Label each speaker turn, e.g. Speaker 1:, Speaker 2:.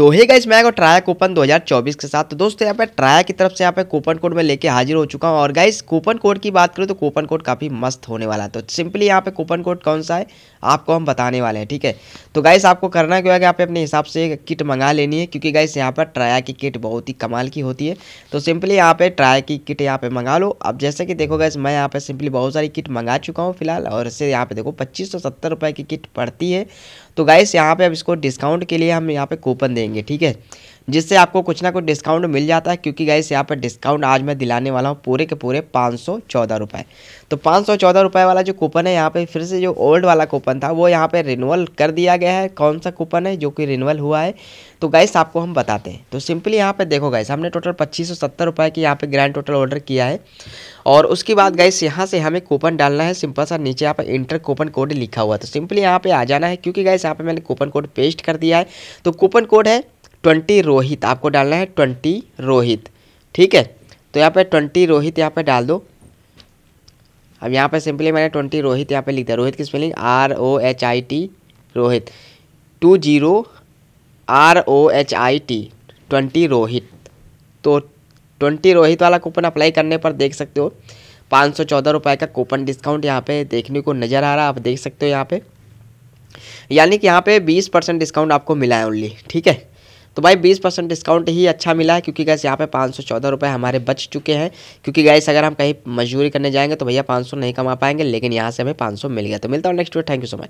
Speaker 1: तो hey guys मैं आपको ट्राया कूपन 2024 के साथ तो दोस्तों यहाँ पे ट्राया की तरफ से यहाँ पे कूपन कोड में लेके हाजिर हो चुका हूँ और गाइस कूपन कोड की बात करूँ तो कूपन कोड काफ़ी मस्त होने वाला है तो सिंपली यहाँ पे कूपन कोड कौन सा है आपको हम बताने वाले हैं ठीक है तो गाइस आपको करना क्या है कि आप अपने हिसाब से किट मंगा लेनी है क्योंकि गाइस यहाँ पर ट्राया की किट बहुत ही कमाल की होती है तो सिंपली यहाँ पे ट्राया की किट यहाँ पर मंगा लो अब जैसे कि देखो गाइस मैं यहाँ पे सिंपली बहुत सारी किट मंगा चुका हूँ फिलहाल और इससे यहाँ पे देखो पच्चीस सौ की किट पड़ती है तो गाइस यहाँ पे अब इसको डिस्काउंट के लिए हम यहाँ पे कूपन देंगे ठीक है जिससे आपको कुछ ना कुछ डिस्काउंट मिल जाता है क्योंकि गाइस यहाँ पर डिस्काउंट आज मैं दिलाने वाला हूँ पूरे के पूरे पाँच सौ चौदह रुपये तो पाँच सौ चौदह रुपये वाला जो कूपन है यहाँ पे फिर से जो ओल्ड वाला कूपन था वो यहाँ पे रिनूअल कर दिया गया है कौन सा कूपन है जो कि रिनूअल हुआ है तो गाइस आपको हम बताते हैं तो सिंपली यहाँ पर देखो गाइस हमने टोटल पच्चीस सौ सत्तर रुपये की यहाँ पर ग्रैंड टोटल ऑर्डर किया है और उसके बाद गाइस यहाँ से हमें कूपन डालना है सिंपल सा नीचे यहाँ पर इंटर कूपन कोड लिखा हुआ तो सिंपली यहाँ पर आ जाना है क्योंकि गाइस यहाँ पर मैंने कूपन कोड पेस्ट कर दिया है तो कूपन कोड है ट्वेंटी रोहित आपको डालना है ट्वेंटी रोहित ठीक है तो यहाँ पे ट्वेंटी रोहित यहाँ पे डाल दो अब यहाँ पे सिंपली मैंने ट्वेंटी रोहित यहाँ पे लिख दिया रोहित की spelling R O H I T Rohit two zero R O H I T twenty Rohit तो ट्वेंटी रोहित वाला कूपन अप्लाई करने पर देख सकते हो पाँच सौ चौदह रुपये का कूपन डिस्काउंट यहाँ पे देखने को नज़र आ रहा है आप देख सकते हो यहाँ पे यानी कि यहाँ पे बीस परसेंट डिस्काउंट आपको मिला है ओनली ठीक है तो भाई बीस परसेंट डिस्काउंट ही अच्छा मिला है क्योंकि गैस यहाँ पे पाँच सौ चौदह रुपये हमारे बच चुके हैं क्योंकि गैस अगर हम कहीं मजदूरी करने जाएंगे तो भैया पाँच सौ नहीं कमा पाएंगे लेकिन यहाँ से हमें पाँच सौ मिल गया तो मिलता हूँ next video thank you so much